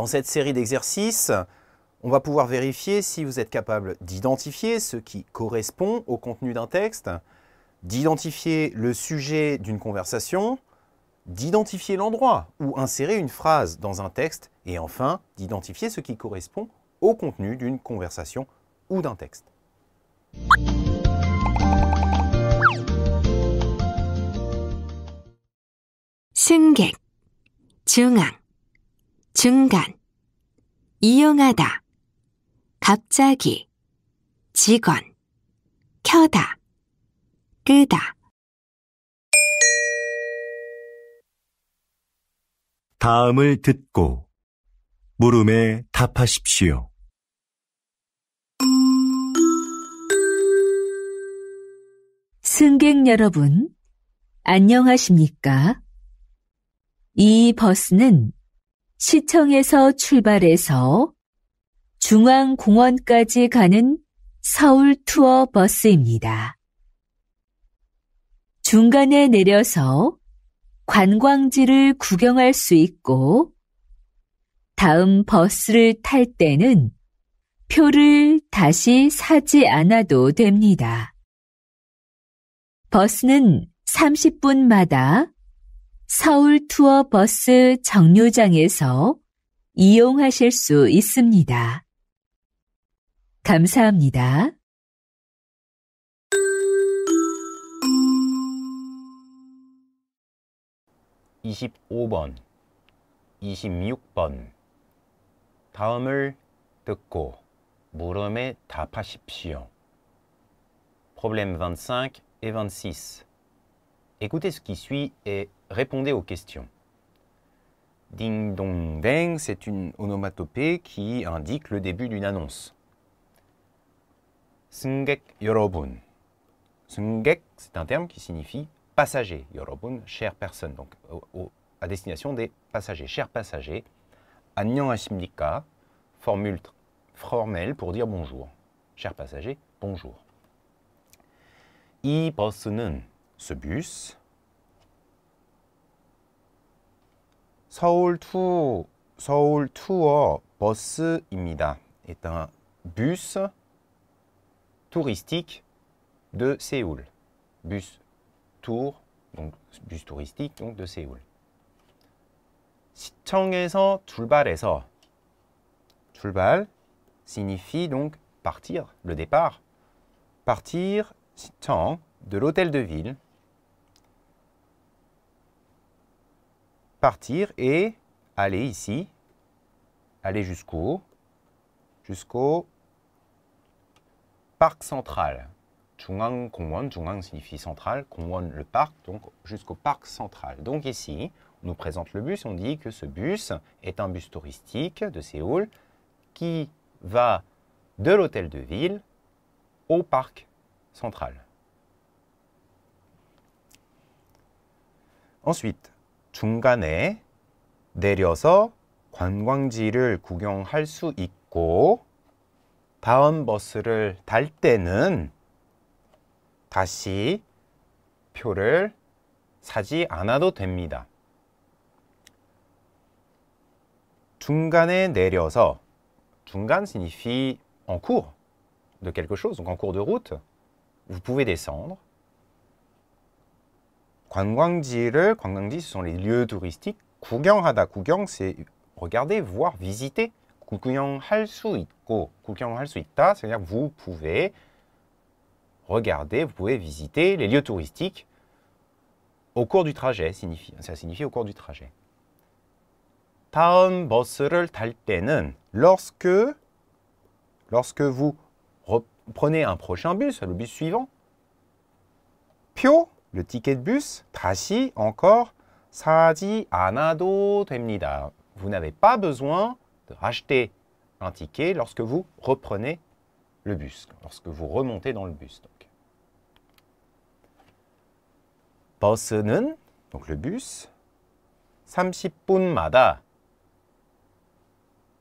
Dans cette série d'exercices, on va pouvoir vérifier si vous êtes capable d'identifier ce qui correspond au contenu d'un texte, d'identifier le sujet d'une conversation, d'identifier l'endroit où insérer une phrase dans un texte et enfin d'identifier ce qui correspond au contenu d'une conversation ou d'un texte. 중간, 이용하다, 갑자기, 직원, 켜다, 끄다. 다음을 듣고 물음에 답하십시오. 승객 여러분, 안녕하십니까? 이 버스는 시청에서 출발해서 중앙공원까지 가는 서울 투어 버스입니다. 중간에 내려서 관광지를 구경할 수 있고 다음 버스를 탈 때는 표를 다시 사지 않아도 됩니다. 버스는 30분마다 서울 투어 버스 정류장에서 이용하실 수 있습니다. 감사합니다. 이십번이십번 다음을 듣고 물음에 답하십시오. Problème 25 et 26. Écoutez ce qui suit et Répondez aux questions. Ding dong deng, c'est une onomatopée qui indique le début d'une annonce. Sengek yorobun. Sengek, c'est un terme qui signifie passager. yorobun, chère personne, donc à destination des passagers. Chers passagers, asimdika, formule formelle pour dire bonjour. Chers passagers, bonjour. I 버스는, ce bus, Seoul tour 서울 est un bus touristique de Séoul. Bus tour donc bus touristique donc de Séoul. 시청에서 출발해서 출발 signifie donc partir, le départ. Partir, 시청, de l'hôtel de ville partir et aller ici, aller jusqu'au jusqu'au parc central. Chungang Kongwon, Chungang signifie central, Kongwon le parc, donc jusqu'au parc central. Donc ici, on nous présente le bus, on dit que ce bus est un bus touristique de Séoul qui va de l'hôtel de ville au parc central. Ensuite, 중간에 내려서 관광지를 구경할 수 있고 다음 버스를 달 때는 다시 표를 사지 않아도 됩니다. 중간에 내려서 중간 signifie en cours de quelque chose, donc en cours de route. Vous pouvez descendre 관광지를, 관광지, ce sont les lieux touristiques. 구경하다, 구경, c'est regarder, voir, visiter. 구경할 수 있고, 구경할 수 있다, c'est-à-dire vous pouvez regarder, vous pouvez visiter les lieux touristiques au cours du trajet, signifie, ça signifie au cours du trajet. 다음 버스를 탈 때는 lorsque, lorsque vous prenez un prochain bus, le bus suivant, pio, le ticket de bus, 다시 encore, 사지 않아도 됩니다. Vous n'avez pas besoin de racheter un ticket lorsque vous reprenez le bus, lorsque vous remontez dans le bus. Donc. 버스는, donc le bus, 30분마다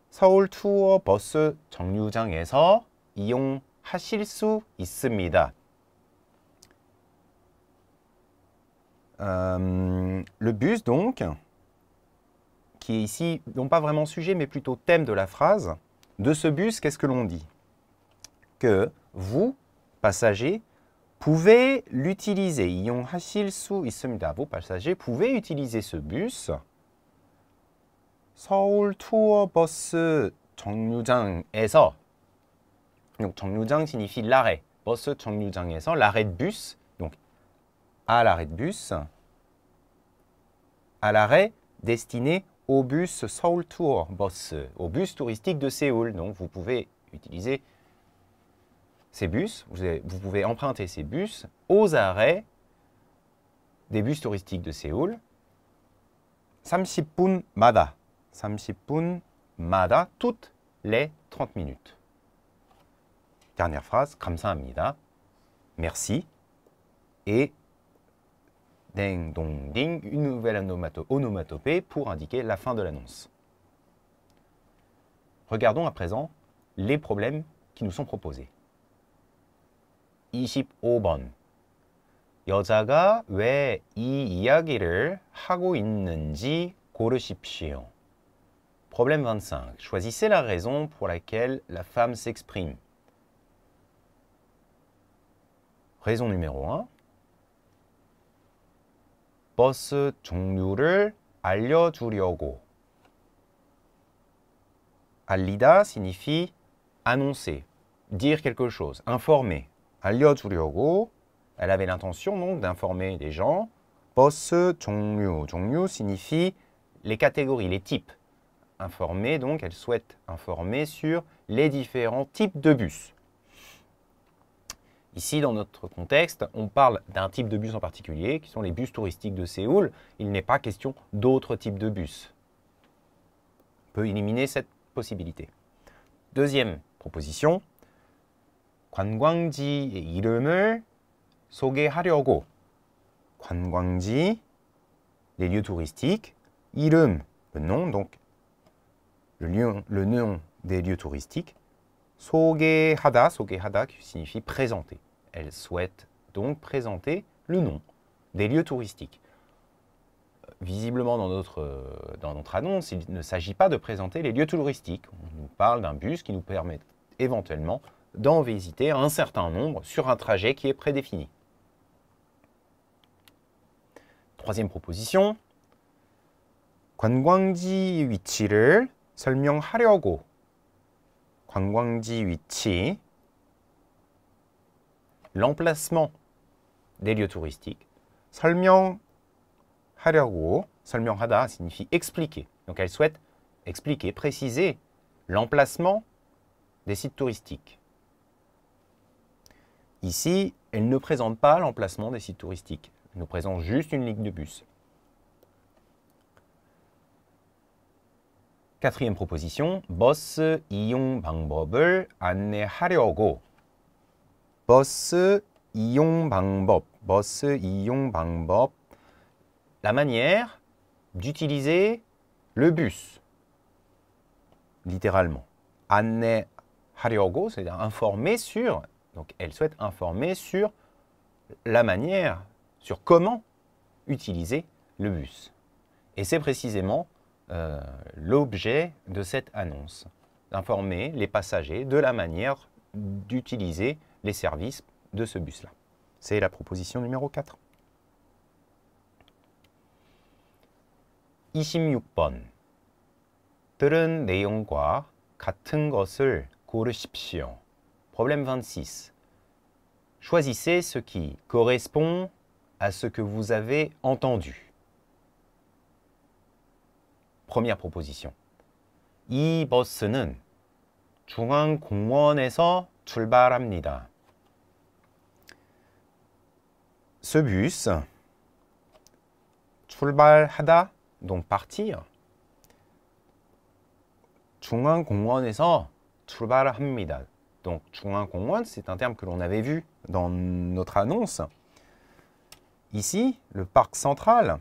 서울 투어 버스 정류장에서 이용하실 수 있습니다. Euh, le bus, donc, qui est ici, non pas vraiment sujet, mais plutôt thème de la phrase, de ce bus, qu'est-ce que l'on dit Que vous, passagers, pouvez l'utiliser. Vous, passagers, pouvez utiliser ce bus. Tour Bus, 정류장에서 donc 정류장 signifie l'arrêt. 버스 정류장에서 l'arrêt de bus à l'arrêt de bus, à l'arrêt destiné au bus Seoul Tour Bus, au bus touristique de Séoul. Donc vous pouvez utiliser ces bus, vous, pouvez emprunter ces bus aux arrêts des bus touristiques de Séoul. 30 Mada, 30 toutes les 30 minutes. Dernière phrase, 감사합니다, merci, et ding dong ding, une nouvelle onomatopée pour indiquer la fin de l'annonce. Regardons à présent les problèmes qui nous sont proposés. 25번 여자가 왜 이야기를 하고 있는지 고르십시오. Problème 25. Choisissez la raison pour laquelle la femme s'exprime. Raison numéro 1. 버스 종류를 알려주려고. Alida signifie annoncer, dire quelque chose, informer. 알려주려고, elle avait l'intention donc d'informer les gens. Bus 종류, 종류 signifie les catégories, les types. Informer donc, elle souhaite informer sur les différents types de bus. Ici, dans notre contexte, on parle d'un type de bus en particulier, qui sont les bus touristiques de Séoul. Il n'est pas question d'autres types de bus. On peut éliminer cette possibilité. Deuxième proposition, 관광지의 이름을 소개하려고 관광지, les lieux touristiques, 이름, le nom, donc le nom des lieux touristiques, Sogehada, Sogehada qui signifie présenter. Elle souhaite donc présenter le nom des lieux touristiques. Euh, visiblement, dans notre, euh, dans notre annonce, il ne s'agit pas de présenter les lieux touristiques. On nous parle d'un bus qui nous permet éventuellement d'en visiter un certain nombre sur un trajet qui est prédéfini. Troisième proposition. 관광지 위치를 설명하려고 관광지 위치, l'emplacement des lieux touristiques, 설명하려고, 설명하다 signifie expliquer. Donc elle souhaite expliquer, préciser l'emplacement des sites touristiques. Ici, elle ne présente pas l'emplacement des sites touristiques. Elle nous présente juste une ligne de bus. Quatrième proposition, 버스 이용 방법을 안내하려고. bang 이용 방법, 버스 이용 방법. La manière d'utiliser le bus, littéralement. 안내하려고, c'est-à-dire informer sur, donc elle souhaite informer sur la manière, sur comment utiliser le bus. Et c'est précisément euh, l'objet de cette annonce, d'informer les passagers de la manière d'utiliser les services de ce bus-là. C'est la proposition numéro 4. 26 들은 내용과 같은 것을 고르십시오. Problème 26. Choisissez ce qui correspond à ce que vous avez entendu. première proposition. 이 버스는 중앙공원에서 출발합니다. Ce bus 출발하다 donc partir 중앙공원에서 출발합니다. Donc 중앙공원 c'est un terme que l'on avait vu dans notre annonce. Ici, le parc central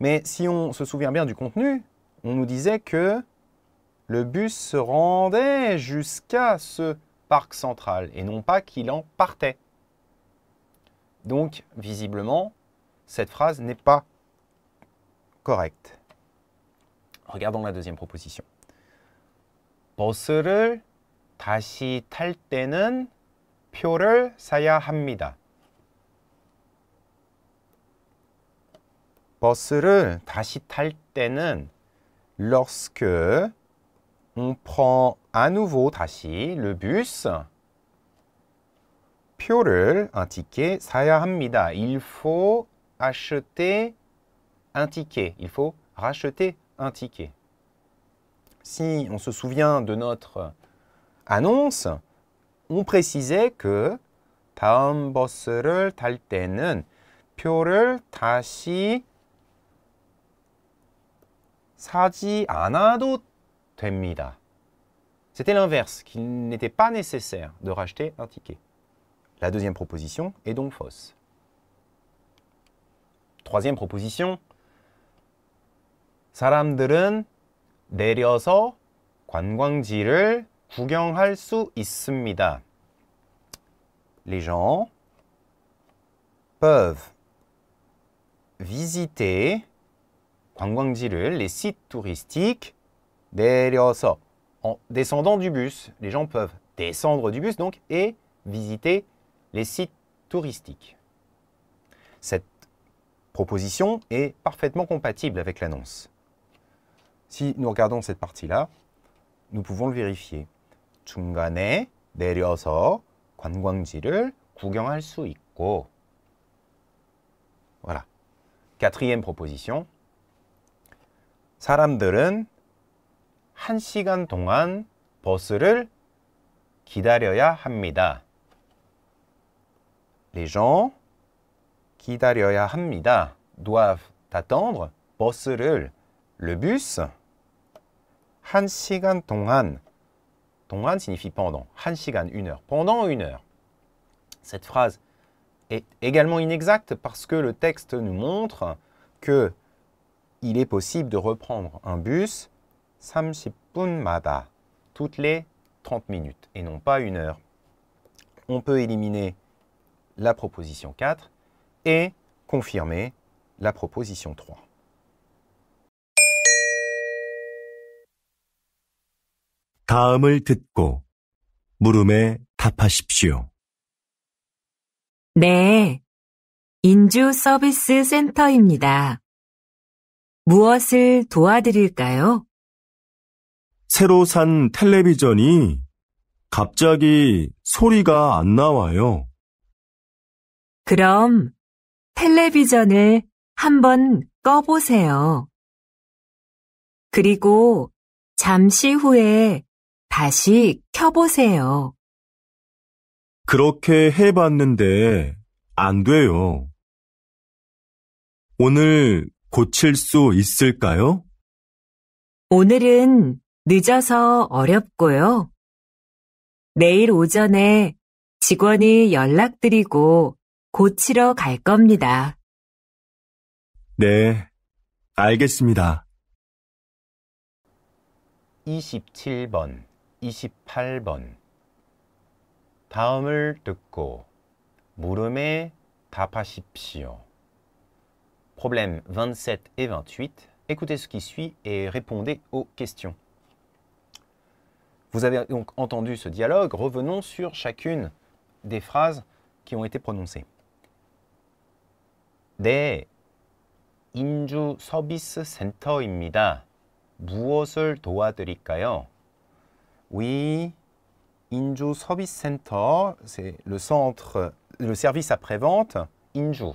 Mais si on se souvient bien du contenu, on nous disait que le bus se rendait jusqu'à ce parc central et non pas qu'il en partait. Donc, visiblement, cette phrase n'est pas correcte. Regardons la deuxième proposition. 버스를 다시 탈 때는 표를 사야 합니다. 버스를 다시 탈 lorsque on prend à nouveau 다시 le bus 표를 un ticket 사야 합니다. Il faut acheter un ticket. Il faut racheter un ticket. Si on se souvient de notre annonce, on précisait que 됩니다. C'était l'inverse, qu'il n'était pas nécessaire de racheter un ticket. La deuxième proposition est donc fausse. Troisième proposition. Les gens peuvent visiter les sites touristiques, en descendant du bus. Les gens peuvent descendre du bus donc et visiter les sites touristiques. Cette proposition est parfaitement compatible avec l'annonce. Si nous regardons cette partie-là, nous pouvons le vérifier. Voilà. Quatrième proposition, 사람들은 한 Tongan Les gens doivent attendre 버스를 le bus 한 시간 동안 동안 signifie pendant une heure pendant une heure. Cette phrase est également inexacte parce que le texte nous montre que il est possible de reprendre un bus 30 toutes les 30 minutes et non pas une heure. On peut éliminer la proposition 4 et confirmer la proposition 3. 무엇을 도와드릴까요? 새로 산 텔레비전이 갑자기 소리가 안 나와요. 그럼 텔레비전을 한번 꺼보세요. 그리고 잠시 후에 다시 켜보세요. 그렇게 해봤는데 안 돼요. 오늘 고칠 수 있을까요? 오늘은 늦어서 어렵고요. 내일 오전에 직원이 연락드리고 고치러 갈 겁니다. 네, 알겠습니다. 27번, 28번. 다음을 듣고 물음에 답하십시오. Problèmes 27 et 28. Écoutez ce qui suit et répondez aux questions. Vous avez donc entendu ce dialogue. Revenons sur chacune des phrases qui ont été prononcées. 네, 인주 서비스 센터입니다. 무엇을 도와드릴까요? Oui, Inju Service Center, c'est le centre, le service après-vente. Inju,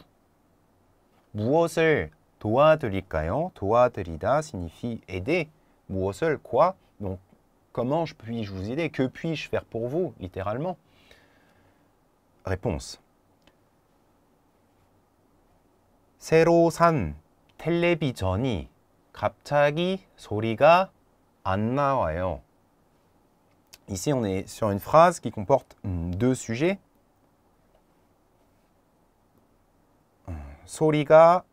무엇을 도와드릴까요? 도와드리다 signifie aider. 무엇을 quoi? Donc comment je puis-je vous aider? Que puis-je faire pour vous? littéralement. Réponse. 새로 산 텔레비전이 갑자기 소리가 안 나와요. Ici, on est sur une phrase qui comporte deux sujets. 소리가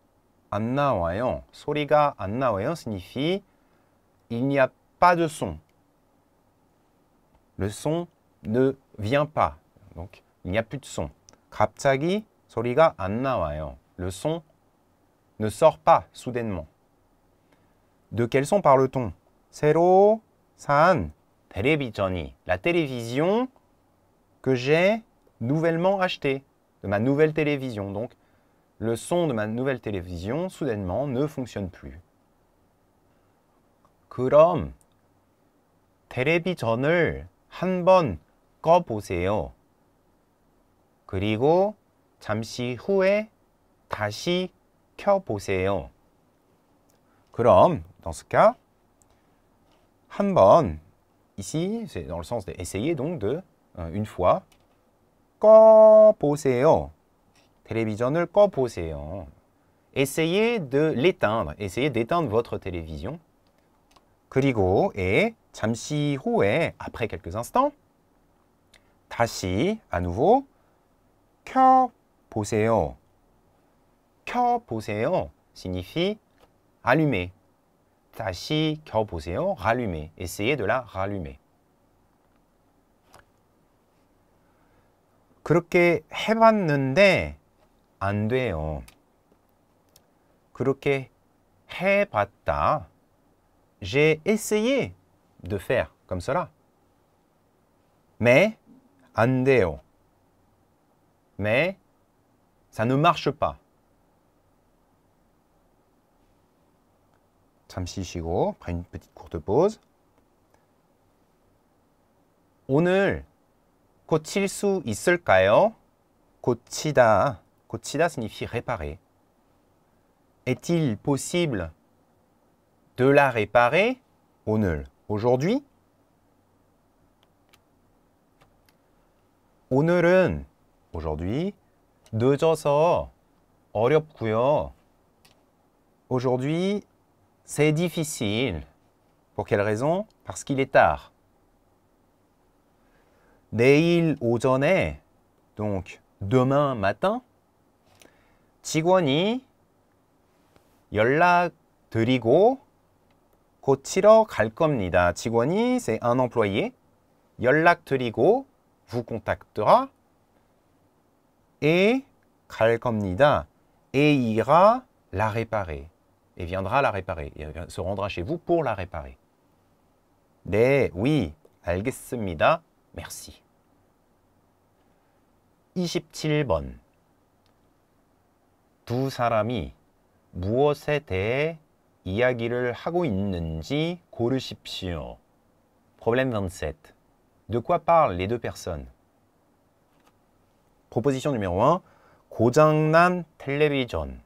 annawayan. 나와요. annawayan signifie il n'y a pas de son. Le son ne vient pas. Donc il n'y a plus de son. 갑자기 soriga Annawayan. Le son ne sort pas soudainement. De quel son parle-t-on 새로 산 la télévision que j'ai nouvellement achetée, de ma nouvelle télévision. Donc Le son de ma nouvelle télévision soudainement ne fonctionne plus. 그럼 텔레비전을 한번 꺼보세요. 그리고 잠시 후에 다시 켜보세요. 그럼, dans ce cas, 한번, ici, c'est dans le sens d'essayer de donc de, euh, une fois, 꺼보세요. 텔레비전을 꺼 보세요. Essayez de l'éteindre. Essayez d'éteindre votre télévision. 그리고 에 잠시 후에 après quelques instants 다시 à nouveau 켜 보세요. 켜 보세요 signifie allumer. 다시 켜 보세요. rallumer. Essayez de la rallumer. 그렇게 해봤는데 안 돼요. 그렇게 해봤다. J'ai essayé de faire comme cela. Mais 안 돼요. Mais ça ne marche pas. 잠시 쉬고 une petite courte pause. 오늘 고칠 수 있을까요? 고치다. Kotsida signifie réparer. Est-il possible de la réparer au aujourd'hui? 오늘은 aujourd'hui 늦어서 어렵고요. Aujourd'hui, c'est difficile. Pour quelle raison Parce qu'il est tard. 내일 오전에 donc demain matin 직원이 연락드리고 고치러 갈 겁니다. 직원이 c'est un employé 연락드리고 vous contactera et 갈 겁니다. et ira la réparer et viendra la réparer et se rendra chez vous pour la réparer. 네, oui, 알겠습니다. merci. 27번 두 사람이 무엇에 대해 이야기를 하고 있는지 고르십시오. Problème 27. De quoi parlent les deux personnes Proposition numéro 1. 고장난 텔레비전.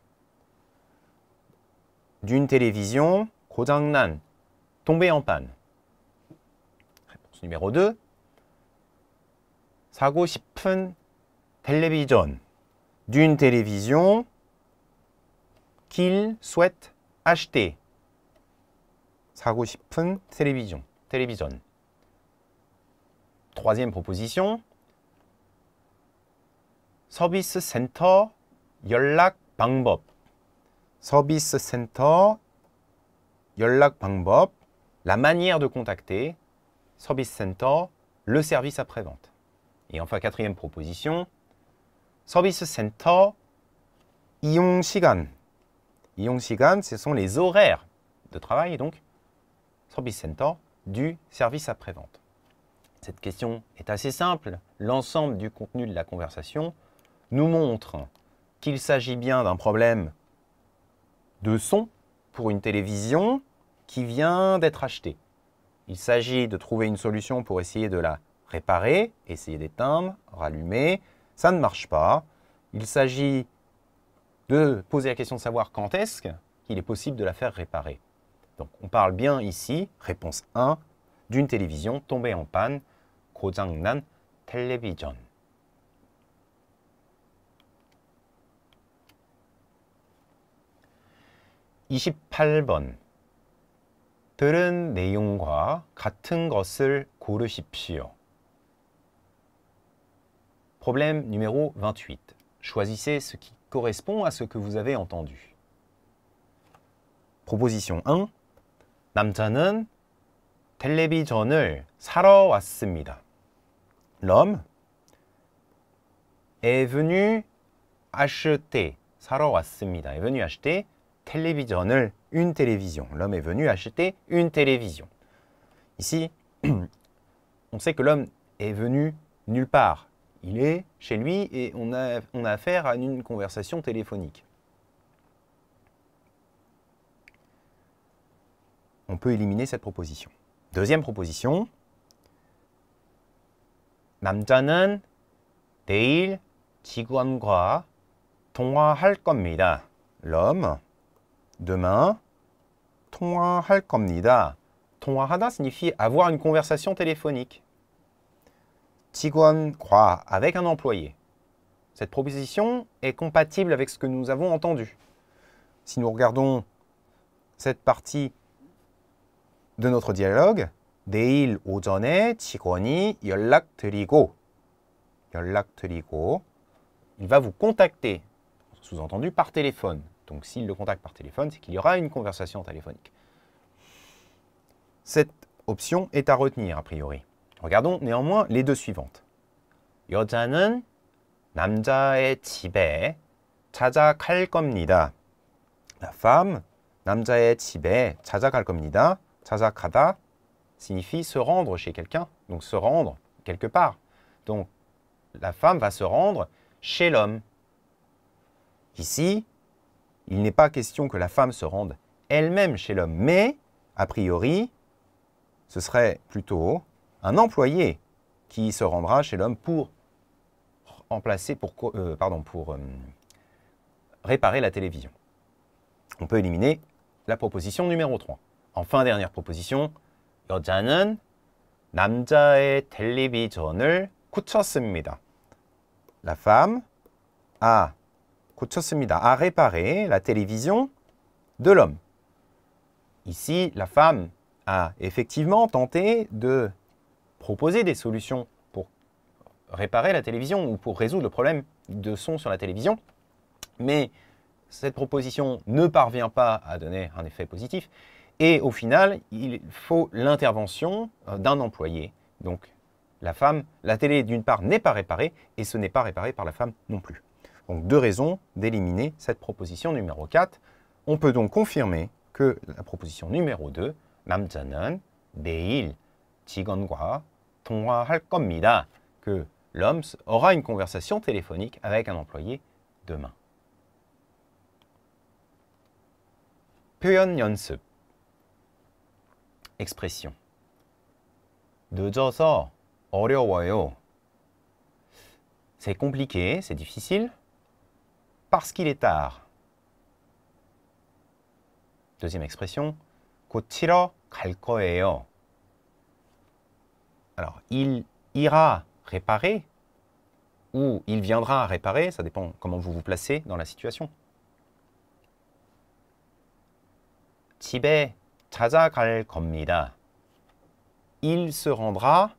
D'une télévision, 고장난, tombé en panne. Réponse numéro 2. 사고 싶은 텔레비전. D'une télévision, qu'il souhaite acheter. 사고 싶은 télévision. télévision. Troisième proposition. Service center 연락 방법. Service center 연락 방법. La manière de contacter. Service center, le service après-vente. Et enfin, quatrième proposition, service center, 이용 시간, ce sont les horaires de travail, donc, Service Center, du service après-vente. Cette question est assez simple. L'ensemble du contenu de la conversation nous montre qu'il s'agit bien d'un problème de son pour une télévision qui vient d'être achetée. Il s'agit de trouver une solution pour essayer de la réparer, essayer d'éteindre, rallumer. Ça ne marche pas. Il s'agit de poser la question de savoir quand est-ce qu'il est possible de la faire réparer. Donc on parle bien ici, réponse 1, d'une télévision tombée en panne, 고장난 télévision. (28번) 들은 내용과 같은 것을 고르십시오. Problème numéro 28. Choisissez ce qui correspond à ce que vous avez entendu. Proposition 1. L'homme est venu acheter, est venu acheter télévision. L'homme est venu acheter une télévision. Ici, on sait que l'homme est venu nulle part. Il est chez lui et on a, on affaire à une conversation téléphonique. On peut éliminer cette proposition. Deuxième proposition. 남자는 내일 겁니다. L'homme, demain, 통화할 겁니다. 통화하다 signifie avoir une conversation téléphonique. Tiguan croit avec un employé. Cette proposition est compatible avec ce que nous avons entendu. Si nous regardons cette partie de notre dialogue, 직원이 il va vous contacter sous-entendu par téléphone. Donc s'il le contacte par téléphone, c'est qu'il y aura une conversation téléphonique. Cette option est à retenir a priori. Regardons néanmoins les deux suivantes. 여자는 남자의 집에 찾아갈 겁니다. La femme 남자의 집에 찾아갈 겁니다. 찾아가다 signifie se rendre chez quelqu'un, donc se rendre quelque part. Donc la femme va se rendre chez l'homme. Ici, il n'est pas question que la femme se rende elle-même chez l'homme, mais a priori, ce serait plutôt un employé qui se rendra chez l'homme pour remplacer, pour, euh, pardon, pour euh, réparer la télévision. On peut éliminer la proposition numéro 3. Enfin, dernière proposition, La femme a réparé la télévision de l'homme. Ici, la femme a effectivement tenté de proposer des solutions pour réparer la télévision ou pour résoudre le problème de son sur la télévision, mais cette proposition ne parvient pas à donner un effet positif. Et au final, il faut l'intervention euh, d'un employé. Donc la femme, la télé d'une part n'est pas réparée et ce n'est pas réparé par la femme non plus. Donc deux raisons d'éliminer cette proposition numéro 4. On peut donc confirmer que la proposition numéro 2, 남자는 Beil, 직원과 que l'homme aura une conversation téléphonique avec un employé demain. expression C'est compliqué, c'est difficile parce qu'il est tard. Deuxième expression alors, il ira réparer ou il viendra réparer, ça dépend comment vous vous placez dans la situation. Il se rendra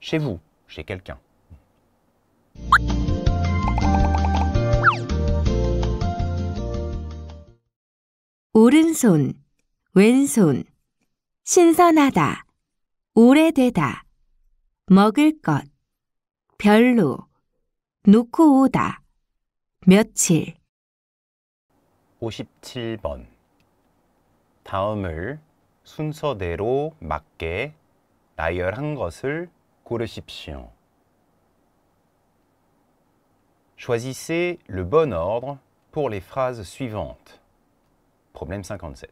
chez vous, chez quelqu'un. 오른손, 왼손, 신선하다, 오래되다. 먹을 것, 별로, 놓고 오다, 며칠. 57번. 다음을 순서대로 맞게 나열한 것을 고르십시오. Choisissez le bon ordre pour les phrases suivantes. Problème 57.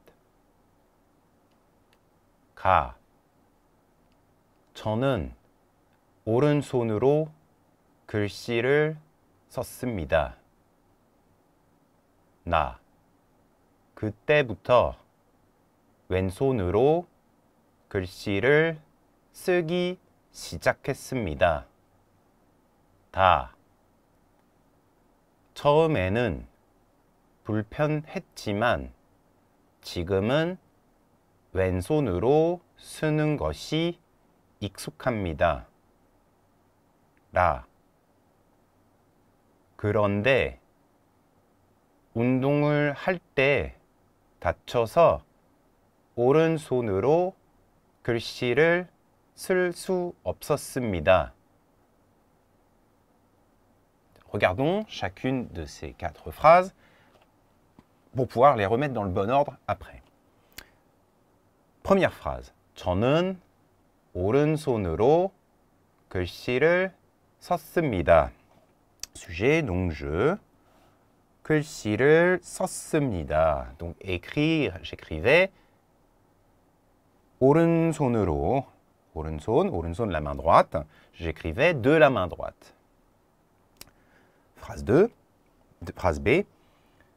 가. 저는 오른손으로 글씨를 썼습니다. 나. 그때부터 왼손으로 글씨를 쓰기 시작했습니다. 다. 처음에는 불편했지만 지금은 왼손으로 쓰는 것이 익숙합니다. 라. 그런데 운동을 할 때 다쳐서 오른손으로 글씨를 쓸 수 없었습니다. Regardons chacune de ces quatre phrases pour pouvoir les remettre dans le bon ordre après. Première phrase. 저는 오른손으로 글씨를 썼습니다. Sujet, donc je. 글씨를 썼습니다. Donc écrire, j'écrivais 오른손으로 오른손, de la main droite. J'écrivais de la main droite. Phrase 2, phrase B.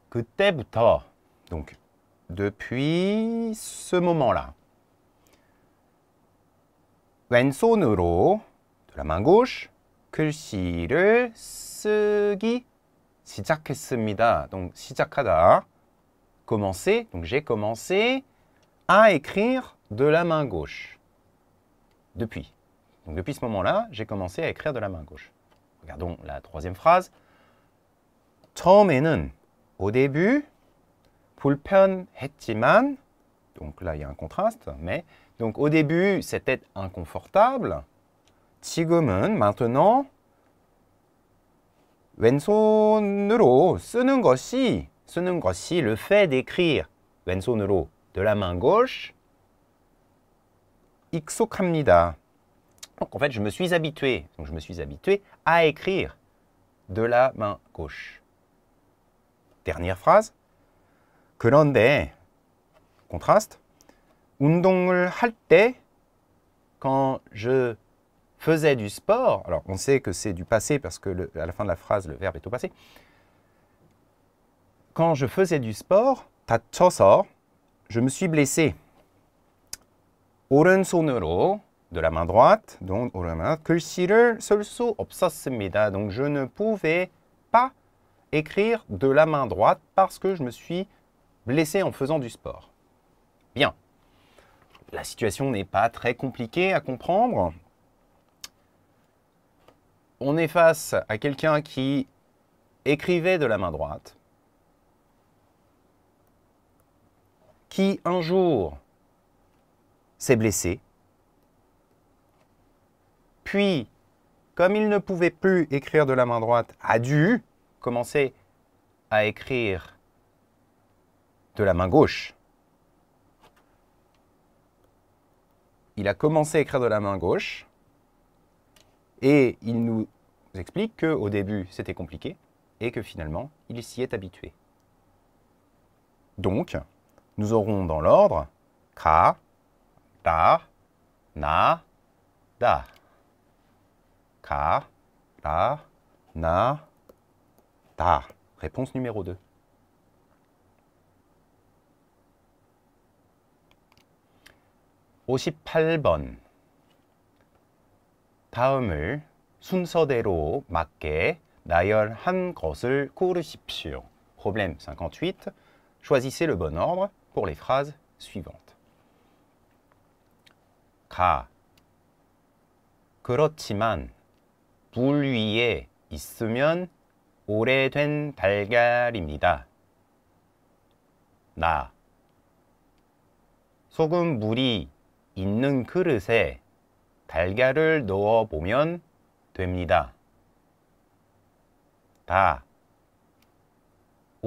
그때부터 donc depuis ce moment-là. 왼손으로 de la main gauche 글씨를 쓰기 Donc Commencer. Donc j'ai commencé à écrire de la main gauche. Depuis. Donc depuis ce moment-là, j'ai commencé à écrire de la main gauche. Regardons la troisième phrase. au début 불편했지만 donc là il y a un contraste mais donc au début c'était inconfortable 지금은 maintenant 왼손으로 쓰는 것이 쓰는 것이 le fait d'écrire 왼손으로 de la main gauche 익숙합니다. Donc en fait, je me suis habitué, donc je me suis habitué à écrire de la main gauche. Dernière phrase. 그런데 contraste 운동을 할 quand je faisait du sport, alors on sait que c'est du passé parce que à la fin de la phrase, le verbe est au passé. Quand je faisais du sport, je me suis blessé. de la main droite, donc Donc je ne pouvais pas écrire de la main droite parce que je me suis blessé en faisant du sport. Bien. La situation n'est pas très compliquée à comprendre on est face à quelqu'un qui écrivait de la main droite, qui un jour s'est blessé, puis, comme il ne pouvait plus écrire de la main droite, a dû commencer à écrire de la main gauche. Il a commencé à écrire de la main gauche, et il nous explique qu'au début, c'était compliqué et que finalement, il s'y est habitué. Donc, nous aurons dans l'ordre ka, da, na, da. Ka, da, na, da. Réponse numéro 2. Aussi, 번 다음을 순서대로 맞게 나열한 것을 고르십시오. Problème 58. Choisissez le bon ordre pour les phrases suivantes. 가 그렇지만 불 위에 있으면 오래된 달걀입니다. 나 소금 물이 있는 그릇에 달걀을 넣어보면 됩니다. 다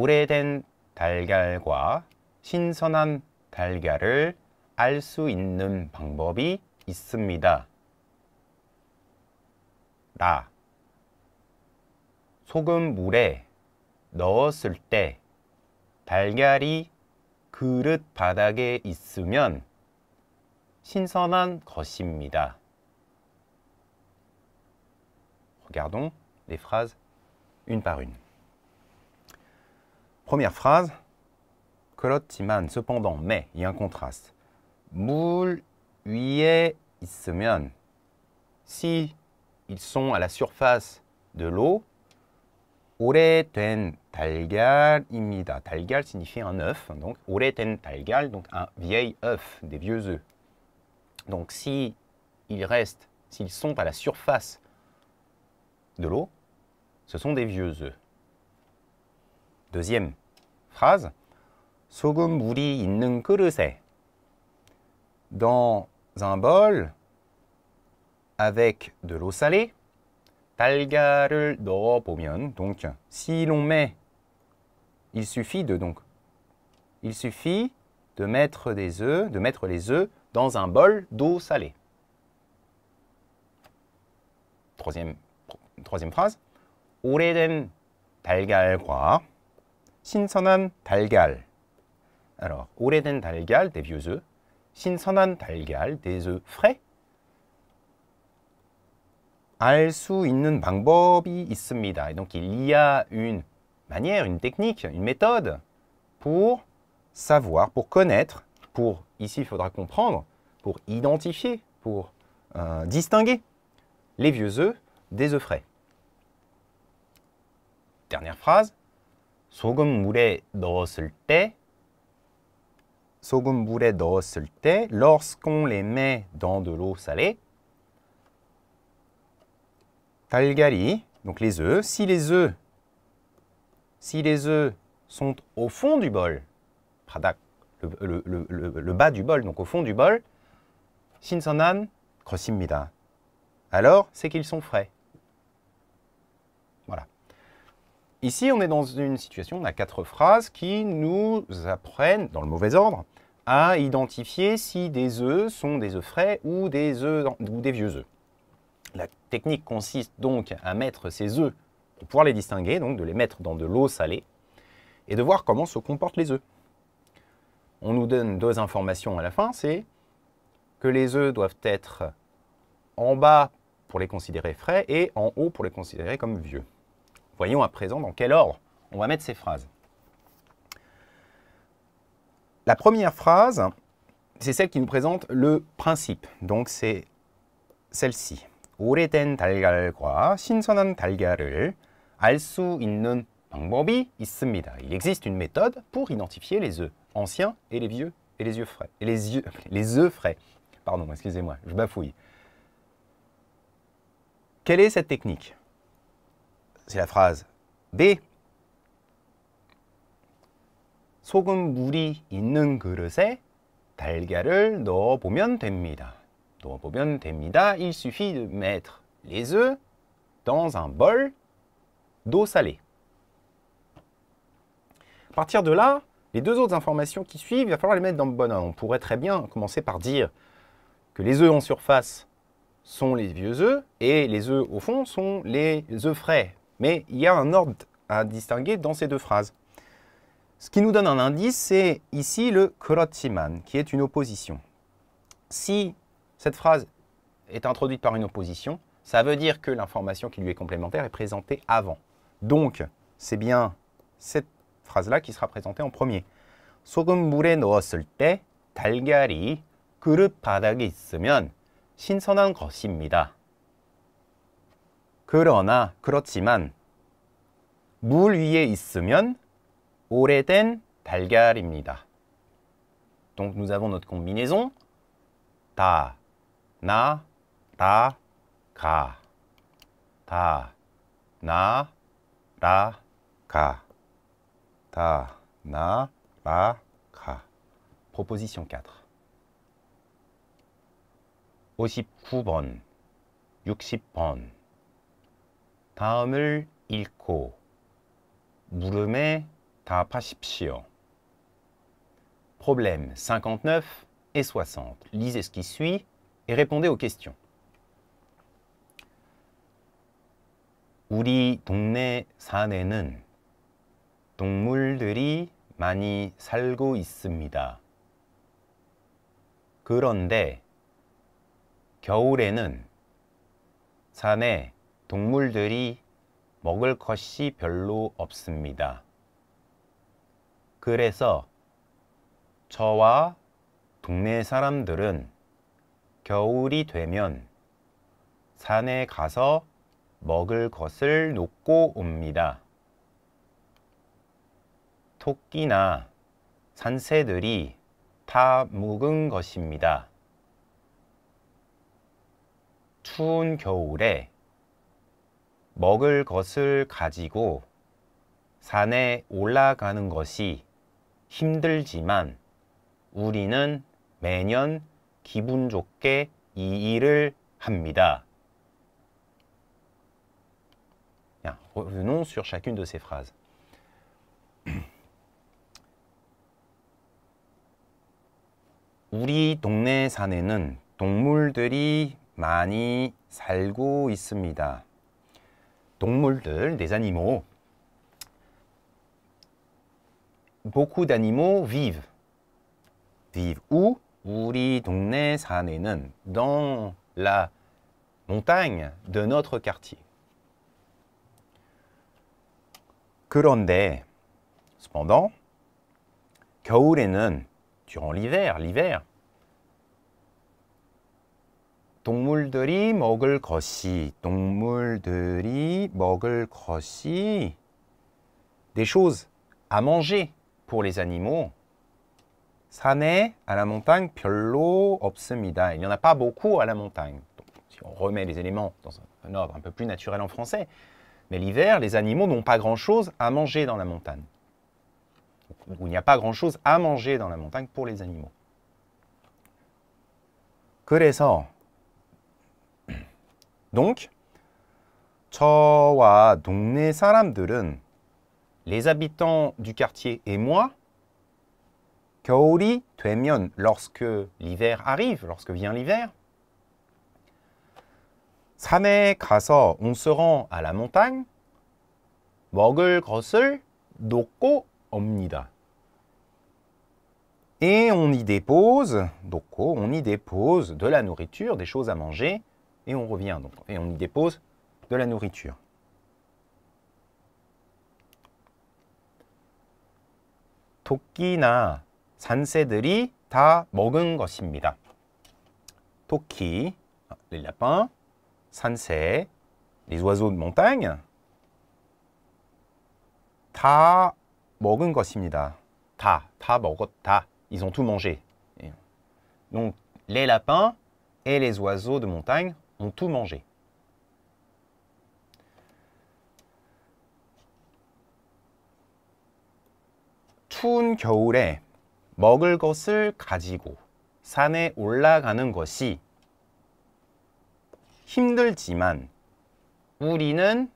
오래된 달걀과 신선한 달걀을 알 수 있는 방법이 있습니다. 라 소금 물에 넣었을 때 달걀이 그릇 바닥에 있으면 신선한 것입니다. Regardons les phrases une par une. Première phrase, cependant, mais, il y a un contraste. Moul, huye, Si ils sont à la surface de l'eau, talgal imida. Talgal signifie un œuf, donc 오래된 talgal donc un vieil œuf, des vieux œufs. Donc si ils restent, s'ils sont à la surface de l'eau, ce sont des vieux œufs. Deuxième phrase. 소금 물이 있는 그릇에. Dans un bol avec de l'eau salée, 달걀을 넣어 donc si l'on met il suffit de donc il suffit de mettre des œufs, de mettre les œufs dans un bol d'eau salée. Troisième troisième phrase. 오래된 달걀과 신선한 달걀. Alors, 오래된 달걀, des vieux œufs. 신선한 달걀, des œufs frais. 알수 있는 방법이 있습니다. Donc, il y a une manière, une technique, une méthode pour savoir, pour connaître, pour, ici, il faudra comprendre, pour identifier, pour euh, distinguer les vieux œufs des œufs frais. Dernière phrase. 소금 물에 넣었을 때 소금 넣었을 때 lorsqu'on les met dans de l'eau salée 달걀이 donc les œufs si les œufs si les œufs sont au fond du bol pradak le, bas du bol donc au fond du bol 신선한 것입니다 alors c'est qu'ils sont frais Ici, on est dans une situation, on a quatre phrases qui nous apprennent, dans le mauvais ordre, à identifier si des œufs sont des œufs frais ou des, œufs, ou des vieux œufs. La technique consiste donc à mettre ces œufs, pour pouvoir les distinguer, donc de les mettre dans de l'eau salée, et de voir comment se comportent les œufs. On nous donne deux informations à la fin, c'est que les œufs doivent être en bas pour les considérer frais et en haut pour les considérer comme vieux. Voyons à présent dans quel ordre on va mettre ces phrases. La première phrase, c'est celle qui nous présente le principe. Donc c'est celle-ci. Il existe une méthode pour identifier les œufs anciens et les vieux et les yeux frais. Et les les œufs frais. Pardon, excusez-moi, je bafouille. Quelle est cette technique c'est la phrase B. Il suffit de mettre les œufs dans un bol d'eau salée. À partir de là, les deux autres informations qui suivent, il va falloir les mettre dans le bon ordre. On pourrait très bien commencer par dire que les œufs en surface sont les vieux œufs et les œufs au fond sont les œufs frais, mais il y a un ordre à distinguer dans ces deux phrases. Ce qui nous donne un indice, c'est ici le krotsiman, qui est une opposition. Si cette phrase est introduite par une opposition, ça veut dire que l'information qui lui est complémentaire est présentée avant. Donc, c'est bien cette phrase-là qui sera présentée en premier. 물에 넣었을 때 달걀이 바닥에 그러나 그렇지만 물 위에 있으면 오래된 달걀입니다. Donc nous avons notre combinaison 다, 나, 라, 가. 다, 나, 라, 가. 다, 나, 라, 가. Proposition 4. 59번, 60번. 다음을 읽고 물음에 답하십시오. Problème 59 et 60. Lisez ce qui suit et répondez aux questions. 우리 동네 산에는 동물들이 많이 살고 있습니다. 그런데 겨울에는 산에 동물들이 먹을 것이 별로 없습니다. 그래서 저와 동네 사람들은 겨울이 되면 산에 가서 먹을 것을 놓고 옵니다. 토끼나 산새들이 다 묵은 것입니다. 추운 겨울에 먹을 것을 가지고 산에 올라가는 것이 힘들지만 우리는 매년 기분 좋게 이 일을 합니다. Bien, revenons sur chacune de ces phrases. 우리 동네 산에는 동물들이 많이 살고 있습니다. 동물들, des animaux. Beaucoup d'animaux vivent. Vivent où 우리 동네 dans la montagne de notre quartier. 그런데 cependant 겨울에는 durant l'hiver, l'hiver 동물들이 먹을 것이 동물들이 먹을 것이 des choses à manger pour les animaux 산에 à la montagne 별로 없습니다. Il n'y en a pas beaucoup à la montagne. si on remet les éléments dans un ordre un peu plus naturel en français, mais l'hiver, les animaux n'ont pas grand-chose à manger dans la montagne. il n'y a pas grand-chose à manger dans la montagne pour les animaux. 그래서 donc, 저와 동네 사람들은 les habitants du quartier et moi 겨울이 되면 lorsque l'hiver arrive, lorsque vient l'hiver 산에 가서 on se rend à la montagne 먹을 것을 놓고 옵니다. Et on y dépose, donc on y dépose de la nourriture, des choses à manger, et on revient donc et on y dépose de la nourriture. de Toki, les lapins, les oiseaux de montagne, 다 먹은 것입니다. ta. Ils ont tout mangé. Donc, les lapins et les oiseaux de montagne ont tout mangé. 추운 겨울에 먹을 것을 가지고 산에 올라가는 것이 힘들지만 우리는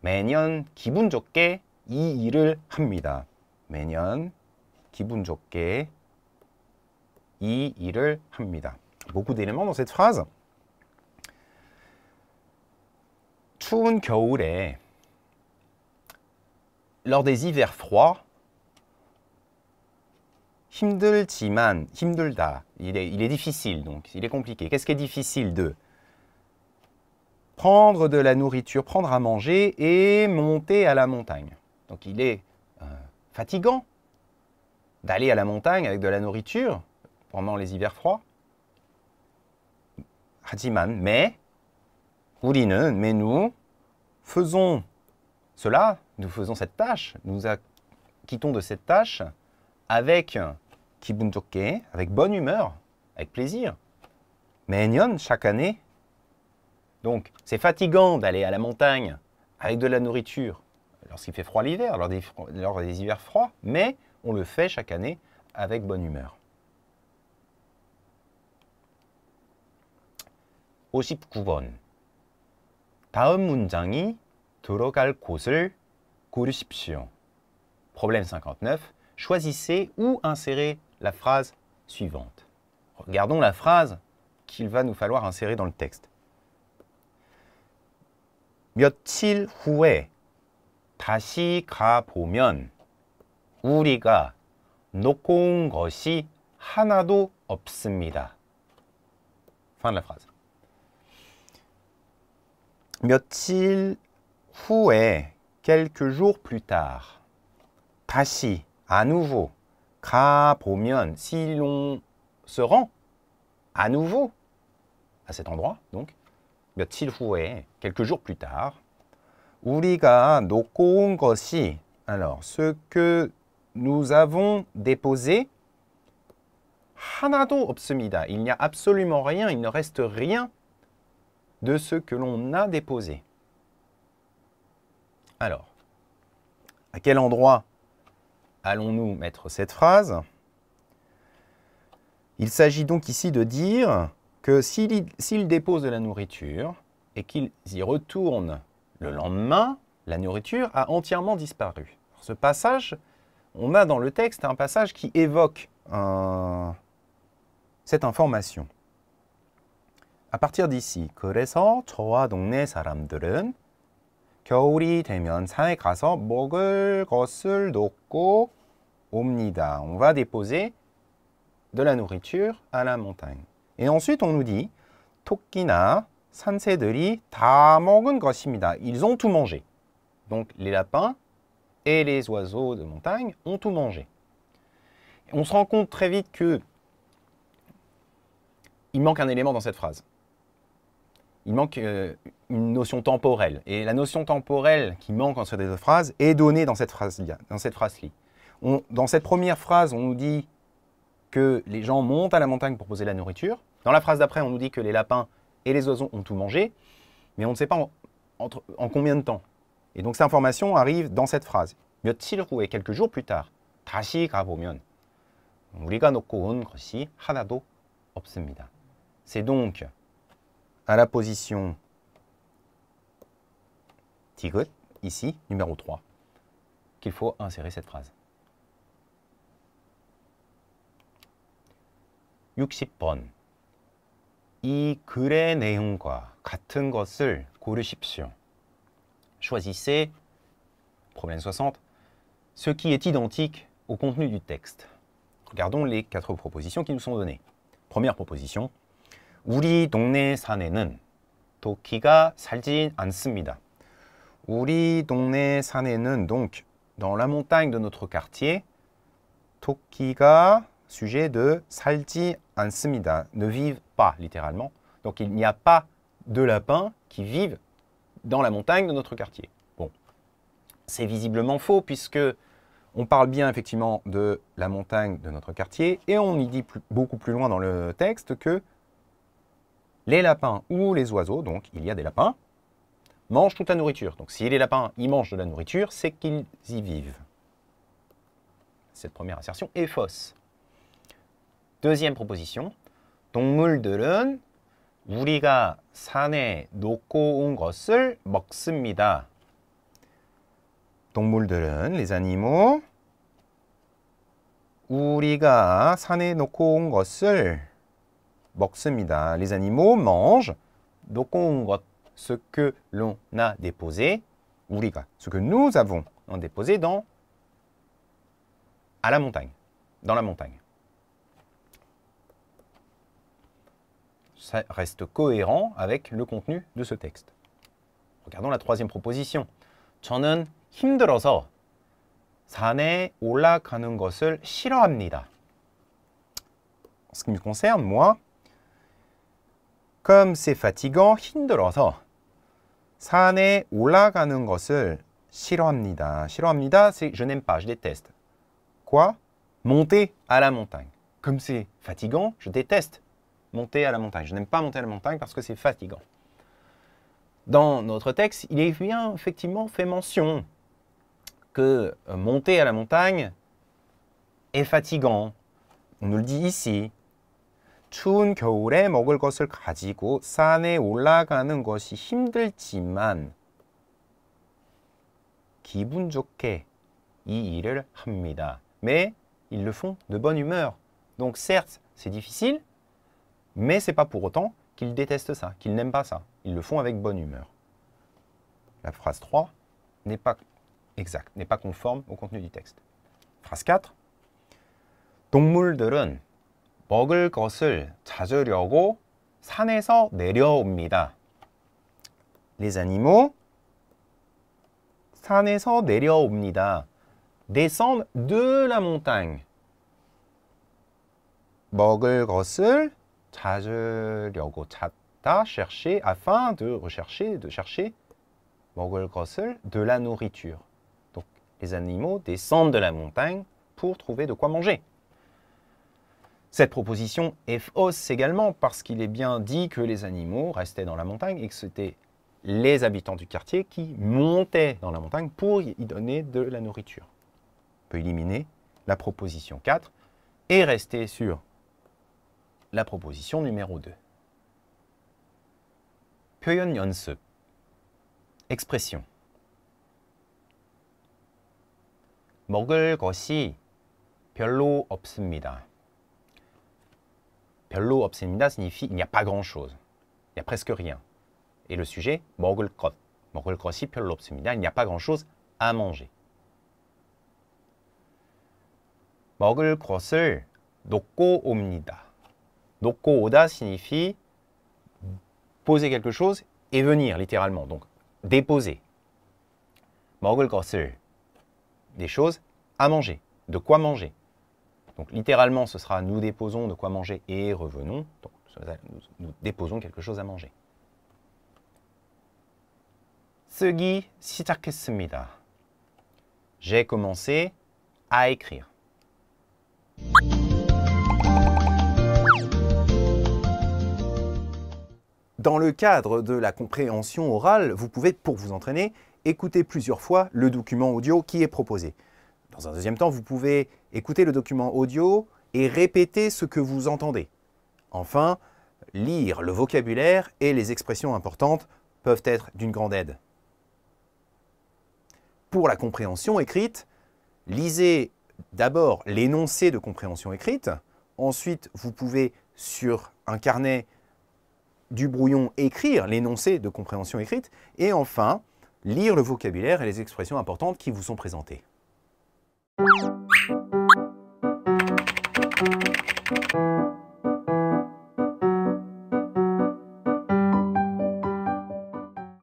매년 기분 좋게 이 일을 합니다. 매년 기분 좋게 이 일을 합니다. Beaucoup d'éléments dans cette phrase. lors des hivers froids Il est, difficile donc, il est compliqué. Qu'est-ce qui est difficile de prendre de la nourriture, prendre à manger et monter à la montagne. Donc il est euh, fatigant d'aller à la montagne avec de la nourriture pendant les hivers froids. mais mais nous, faisons cela, nous faisons cette tâche, nous quittons de cette tâche avec kibun avec bonne humeur, avec plaisir. 매년, chaque année. Donc, c'est fatigant d'aller à la montagne avec de la nourriture lorsqu'il fait froid l'hiver, lors, des hivers froids, mais on le fait chaque année avec bonne humeur. 59 Problème 59. Choisissez ou insérer la phrase suivante. Regardons la phrase qu'il va nous falloir insérer dans le texte. Fin de la phrase. 며칠 후에, quelques jours plus tard, 다시, à nouveau, 가보면, si l'on se rend à nouveau à cet endroit, donc, 며칠 후에, quelques jours plus tard, 우리가 놓고 온 것이, alors, ce que nous avons déposé, 하나도 없습니다. Il n'y a absolument rien, il ne reste rien de ce que l'on a déposé. Alors, à quel endroit allons-nous mettre cette phrase Il s'agit donc ici de dire que s'il dépose de la nourriture et qu'ils y retournent le lendemain, la nourriture a entièrement disparu. Ce passage, on a dans le texte un passage qui évoque cette information à partir d'ici, 그래서 저와 동네 사람들은 겨울이 되면 On va déposer de la nourriture à la montagne. Et ensuite, on nous dit 토끼나 산새들이 Ils ont tout mangé. Donc, les lapins et les oiseaux de montagne ont tout mangé. On se rend compte très vite que il manque un élément dans cette phrase il manque euh, une notion temporelle. Et la notion temporelle qui manque entre des deux phrases est donnée dans cette phrase là Dans, cette phrase dans cette première phrase, on nous dit que les gens montent à la montagne pour poser la nourriture. Dans la phrase d'après, on nous dit que les lapins et les oiseaux ont tout mangé, mais on ne sait pas en, combien de temps. Et donc, cette information arrive dans cette phrase. et quelques jours plus tard, C'est donc à la position Tigot, ici, numéro 3, qu'il faut insérer cette phrase. 60 Choisissez, problème 60, ce qui est identique au contenu du texte. Regardons les quatre propositions qui nous sont données. Première proposition, 우리 동네 산에는 도끼가 살지 않습니다. 우리 동네 산에는 donc dans la montagne de notre quartier 토끼가 sujet de 살지 않습니다. ne vivent pas littéralement. Donc il n'y a pas de lapins qui vivent dans la montagne de notre quartier. Bon, c'est visiblement faux puisque on parle bien effectivement de la montagne de notre quartier et on y dit beaucoup plus loin dans le texte que les lapins ou les oiseaux, donc il y a des lapins, mangent toute la nourriture. Donc si les lapins y mangent de la nourriture, c'est qu'ils y vivent. Cette première assertion est fausse. Deuxième proposition. 동물들은 우리가 산에 놓고 온 것을 먹습니다. 동물들은 les animaux 우리가 놓고 온 것을 먹습니다. Les animaux mangent. Donc on voit ce que l'on a déposé, 우리가, ce que nous avons déposé dans à la montagne, dans la montagne. Ça reste cohérent avec le contenu de ce texte. Regardons la troisième proposition. 저는 힘들어서 산에 올라가는 것을 싫어합니다. En ce qui me concerne, moi, comme c'est fatigant, je n'aime pas, je déteste. Quoi Monter à la montagne. Comme c'est fatigant, je déteste monter à la montagne. Je n'aime pas monter à la montagne parce que c'est fatigant. Dans notre texte, il est bien effectivement fait mention que euh, monter à la montagne est fatigant. On nous le dit ici. Mais ils le font de bonne humeur. Donc certes, c'est difficile, mais c'est pas pour autant qu'ils détestent ça, qu'ils n'aiment pas ça. Ils le font avec bonne humeur. La phrase 3 n'est pas exacte, n'est pas conforme au contenu du texte. Phrase 4. 동물들은 먹을 것을 찾으려고 산에서 내려옵니다. Les animaux 산에서 내려옵니다. descendent de la montagne 먹을 것을 찾으려고 찾다 chercher afin de rechercher de chercher 먹을 것을 de la nourriture. Donc les animaux descendent de la montagne pour trouver de quoi manger. Cette proposition est fausse également parce qu'il est bien dit que les animaux restaient dans la montagne et que c'était les habitants du quartier qui montaient dans la montagne pour y donner de la nourriture. On peut éliminer la proposition 4 et rester sur la proposition numéro 2. Pyongyonse. Expression. 먹을 것이 별로 없습니다. Lobsémida obsémina signifie il n'y a pas grand-chose. Il n'y a presque rien. Et le sujet, 먹을 것. Il n'y a pas grand-chose à manger. 먹을 것을 놓고 signifie poser quelque chose et venir, littéralement. Donc, déposer. 먹을 des choses à manger. De quoi manger donc littéralement, ce sera nous déposons de quoi manger et revenons. Donc nous, déposons quelque chose à manger. J'ai commencé à écrire. Dans le cadre de la compréhension orale, vous pouvez, pour vous entraîner, écouter plusieurs fois le document audio qui est proposé. Dans un deuxième temps, vous pouvez écouter le document audio et répéter ce que vous entendez. Enfin, lire le vocabulaire et les expressions importantes peuvent être d'une grande aide. Pour la compréhension écrite, lisez d'abord l'énoncé de compréhension écrite, ensuite vous pouvez sur un carnet du brouillon écrire l'énoncé de compréhension écrite, et enfin lire le vocabulaire et les expressions importantes qui vous sont présentées. you